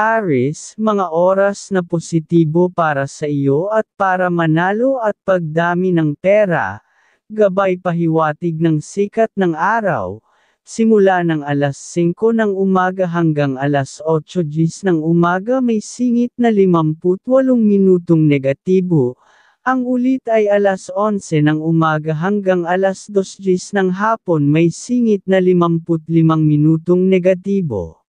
Aris, mga oras na positibo para sa iyo at para manalo at pagdami ng pera, gabay pahiwatig ng sikat ng araw, simula ng alas 5 ng umaga hanggang alas 8 gis ng umaga may singit na 58 minutong negatibo, ang ulit ay alas 11 ng umaga hanggang alas 2 gis ng hapon may singit na 55 minutong negatibo.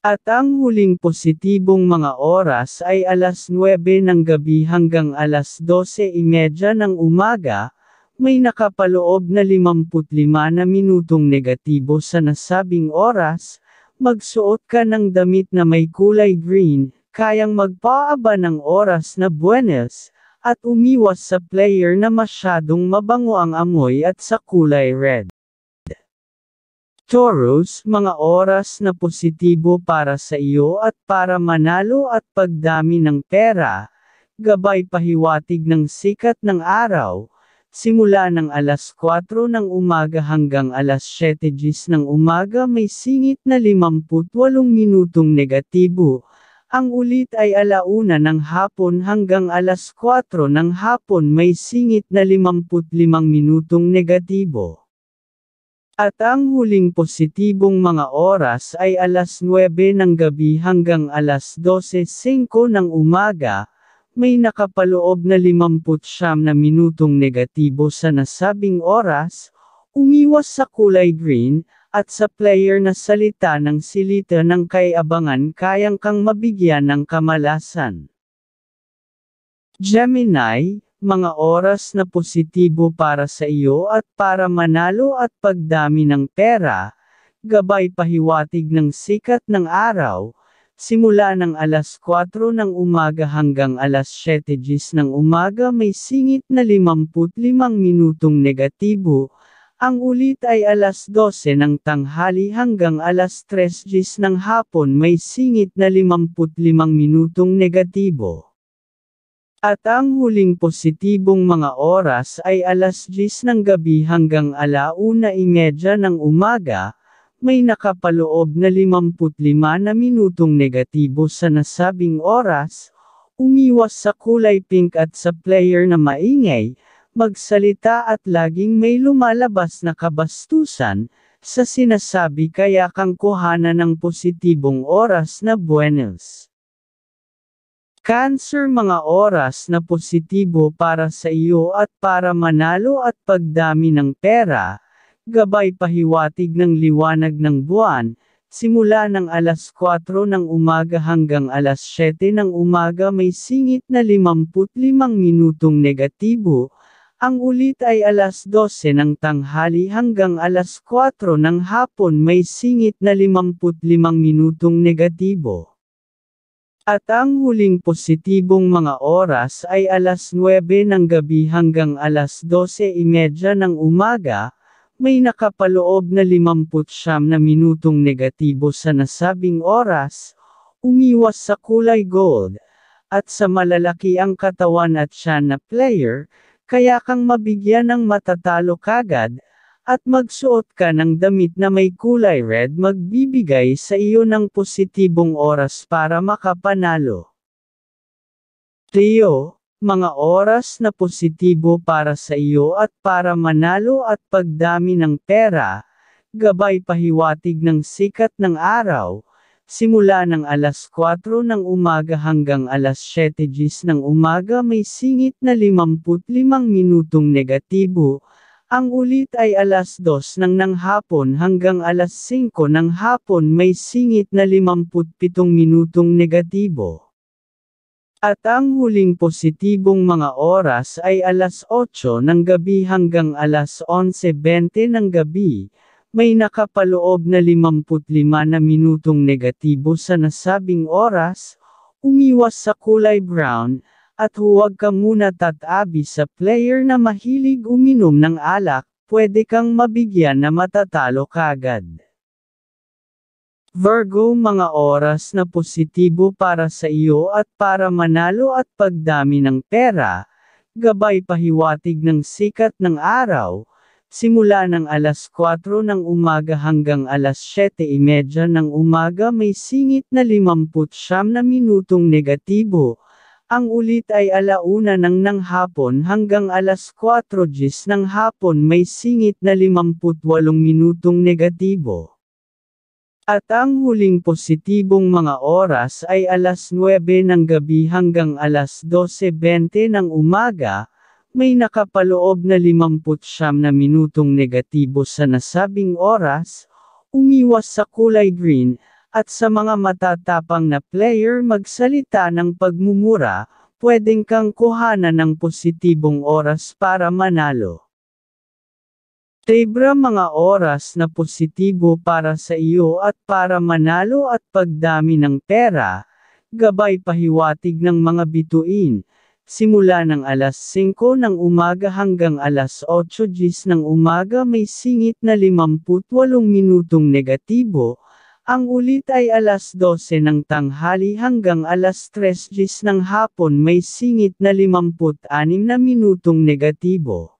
At ang huling positibong mga oras ay alas 9 ng gabi hanggang alas 12.30 ng umaga, may nakapaloob na 55 na minutong negatibo sa nasabing oras, magsuot ka ng damit na may kulay green, kayang magpaaba ng oras na buenos, at umiwas sa player na masyadong mabango ang amoy at sa kulay red. Taurus, mga oras na positibo para sa iyo at para manalo at pagdami ng pera, gabay pahiwatig ng sikat ng araw, simula ng alas 4 ng umaga hanggang alas 7 ng umaga may singit na 58 minutong negatibo, ang ulit ay alauna ng hapon hanggang alas 4 ng hapon may singit na 55 minutong negatibo. At ang huling positibong mga oras ay alas 9 ng gabi hanggang alas 12.05 ng umaga, may nakapaloob na 59 na minutong negatibo sa nasabing oras, umiwas sa kulay green, at sa player na salita ng silita ng kayabangan kayang kang mabigyan ng kamalasan. Gemini, mga oras na positibo para sa iyo at para manalo at pagdami ng pera, gabay pahiwatig ng sikat ng araw, simula ng alas 4 ng umaga hanggang alas 7 ng umaga may singit na 55 minutong negatibo, ang ulit ay alas 12 ng tanghali hanggang alas 3 ng hapon may singit na 55 minutong negatibo. At ang huling positibong mga oras ay alas 10 ng gabi hanggang alauna imedya ng umaga, may nakapaloob na 55 na minutong negatibo sa nasabing oras, umiwas sa kulay pink at sa player na maingay, magsalita at laging may lumalabas na kabastusan, sa sinasabi kaya kang kuhana ng positibong oras na Buenos. Cancer mga oras na positibo para sa iyo at para manalo at pagdami ng pera, gabay pahiwatig ng liwanag ng buwan, simula ng alas 4 ng umaga hanggang alas 7 ng umaga may singit na 55 minutong negatibo, ang ulit ay alas 12 ng tanghali hanggang alas 4 ng hapon may singit na 55 minutong negatibo. At ang huling positibong mga oras ay alas 9 ng gabi hanggang alas 12.30 e ng umaga, may nakapaloob na 59 na minutong negatibo sa nasabing oras, umiwas sa kulay gold, at sa malalaki ang katawan at siya na player, kaya kang mabigyan ng matatalo kagad, at magsuot ka ng damit na may kulay red magbibigay sa iyo ng positibong oras para makapanalo. Trio, mga oras na positibo para sa iyo at para manalo at pagdami ng pera, gabay pahiwatig ng sikat ng araw, Simula ng alas 4 ng umaga hanggang alas 7 ng umaga may singit na 55 minutong negatibo, ang ulit ay alas 2 ng ng hapon hanggang alas 5 ng hapon may singit na 57 minutong negatibo. At ang huling positibong mga oras ay alas 8 ng gabi hanggang alas 11.20 ng gabi, may nakapaloob na 55 na minutong negatibo sa nasabing oras, umiwas sa kulay brown, at huwag ka muna tatabi sa player na mahilig uminom ng alak, pwede kang mabigyan na matatalo kagad. Virgo mga oras na positibo para sa iyo at para manalo at pagdami ng pera, gabay pahiwatig ng sikat ng araw, simula ng alas 4 ng umaga hanggang alas 7.30 ng umaga may singit na 59 na minutong negatibo, ang ulit ay alauna ng ng hapon hanggang alas 4 gis ng hapon may singit na 58 minutong negatibo. At ang huling positibong mga oras ay alas 9 ng gabi hanggang alas 12.20 ng umaga, may nakapaloob na 59 na minutong negatibo sa nasabing oras, umiwas sa kulay green, at sa mga matatapang na player magsalita ng pagmumura, pwedeng kang kuhanan ng positibong oras para manalo. Tibra mga oras na positibo para sa iyo at para manalo at pagdami ng pera, gabay pahiwatig ng mga bituin, simula ng alas 5 ng umaga hanggang alas 8 gis ng umaga may singit na 58 minutong negatibo, ang ulit ay alas 12 ng tanghali hanggang alas 3 ng hapon may singit na 56 na minutong negatibo.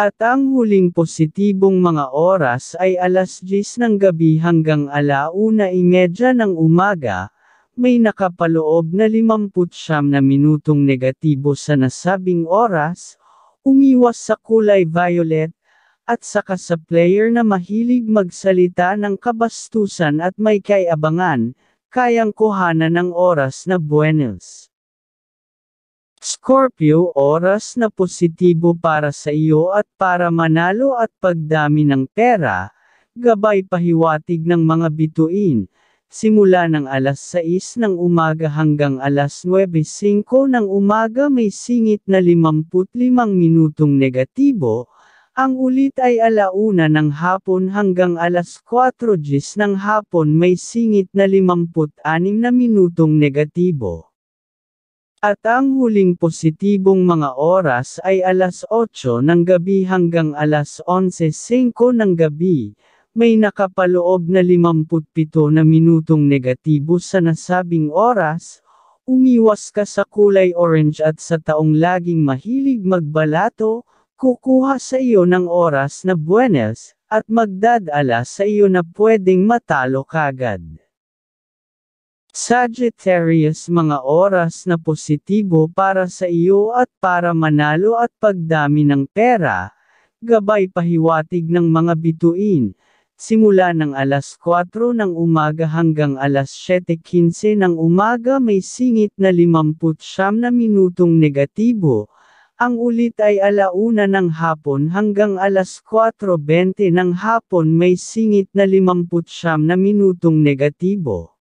At ang huling positibong mga oras ay alas 10 ng gabi hanggang alauna imedya ng umaga, may nakapaloob na 59 na minutong negatibo sa nasabing oras, umiwas sa kulay violet, at saka sa player na mahilig magsalita ng kabastusan at may kayabangan, kayang kuhanan ng oras na buenos. Scorpio oras na positibo para sa iyo at para manalo at pagdami ng pera, gabay pahiwatig ng mga bituin, simula ng alas 6 ng umaga hanggang alas 9.05 ng umaga may singit na 55 minutong negatibo, ang ulit ay alauna ng hapon hanggang alas 4.10 ng hapon may singit na 56 na minutong negatibo. At ang huling positibong mga oras ay alas 8 ng gabi hanggang alas 11.05 ng gabi, may nakapaloob na 57 na minutong negatibo sa nasabing oras, umiwas ka sa kulay orange at sa taong laging mahilig magbalato, Kukuha sa iyo ng oras na buenas, at magdadala sa iyo na pwedeng matalo kagad. Sagittarius mga oras na positibo para sa iyo at para manalo at pagdami ng pera, gabay pahiwatig ng mga bituin, simula ng alas 4 ng umaga hanggang alas 7.15 ng umaga may singit na 59 na minutong negatibo, ang ulit ay alauna ng hapon hanggang alas 4.20 ng hapon may singit na 59 na minutong negatibo.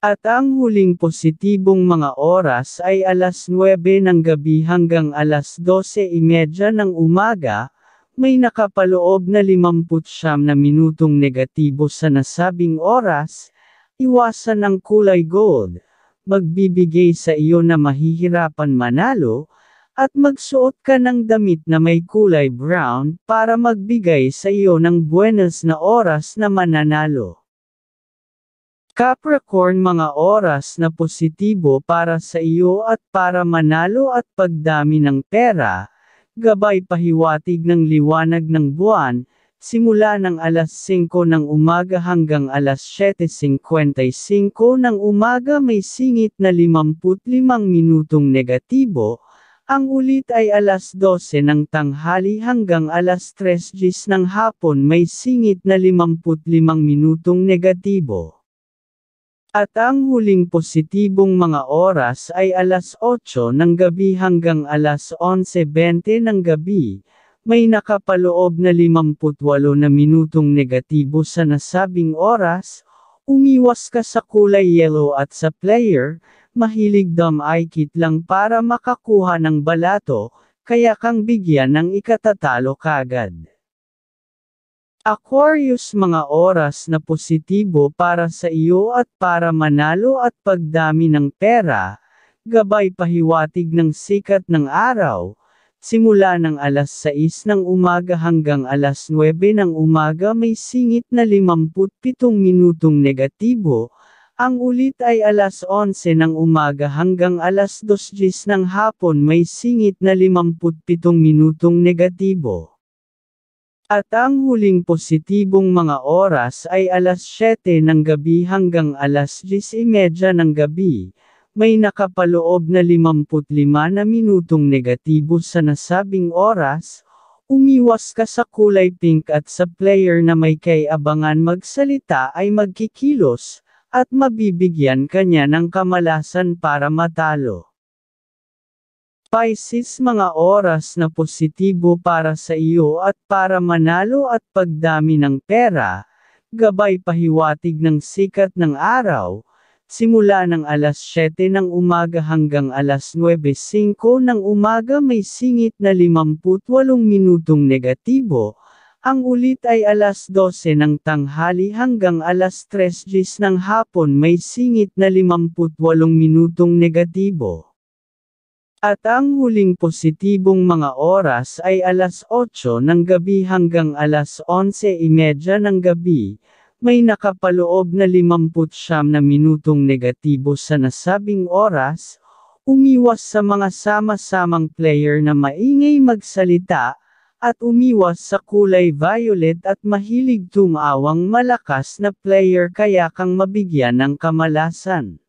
At ang huling positibong mga oras ay alas 9 ng gabi hanggang alas 12.30 ng umaga, may nakapaloob na 59 na minutong negatibo sa nasabing oras, iwasan ang kulay gold, magbibigay sa iyo na mahihirapan manalo, at magsuot ka ng damit na may kulay brown para magbigay sa iyo ng buenas na oras na mananalo. Capricorn mga oras na positibo para sa iyo at para manalo at pagdami ng pera, gabay pahiwatig ng liwanag ng buwan, simula ng alas 5 ng umaga hanggang alas 7.55 ng umaga may singit na 55 minutong negatibo, ang ulit ay alas 12 ng tanghali hanggang alas 3 ng hapon may singit na 55 minutong negatibo. At ang huling positibong mga oras ay alas 8 ng gabi hanggang alas 11.20 ng gabi, may nakapaloob na 58 na minutong negatibo sa nasabing oras, umiwas ka sa kulay yellow at sa player, mahilig dumaikit lang para makakuha ng balato, kaya kang bigyan ng ikatatalo kagad. Aquarius mga oras na positibo para sa iyo at para manalo at pagdami ng pera, gabay pahiwatig ng sikat ng araw, simula ng alas 6 ng umaga hanggang alas 9 ng umaga may singit na 57 minutong negatibo, ang ulit ay alas 11 ng umaga hanggang alas 2 ng hapon may singit na 57 minutong negatibo. At ang huling positibong mga oras ay alas 7 ng gabi hanggang alas 10.30 e ng gabi, may nakapaloob na 55 na minutong negatibo sa nasabing oras, umiwas ka sa kulay pink at sa player na may kay magsalita ay magkikilos, at mabibigyan kanya ng kamalasan para matalo. Pisces mga oras na positibo para sa iyo at para manalo at pagdami ng pera, gabay pahiwatig ng sikat ng araw, simula ng alas 7 ng umaga hanggang alas 9.05 ng umaga may singit na 58 minutong negatibo, ang ulit ay alas 12 ng tanghali hanggang alas 3 ng hapon may singit na 58 minutong negatibo. At ang huling positibong mga oras ay alas 8 ng gabi hanggang alas 11.30 e ng gabi, may nakapaloob na 59 na minutong negatibo sa nasabing oras, umiwas sa mga sama-samang player na maingay magsalita, at umiwas sa kulay violet at mahilig tumawang malakas na player kaya kang mabigyan ng kamalasan.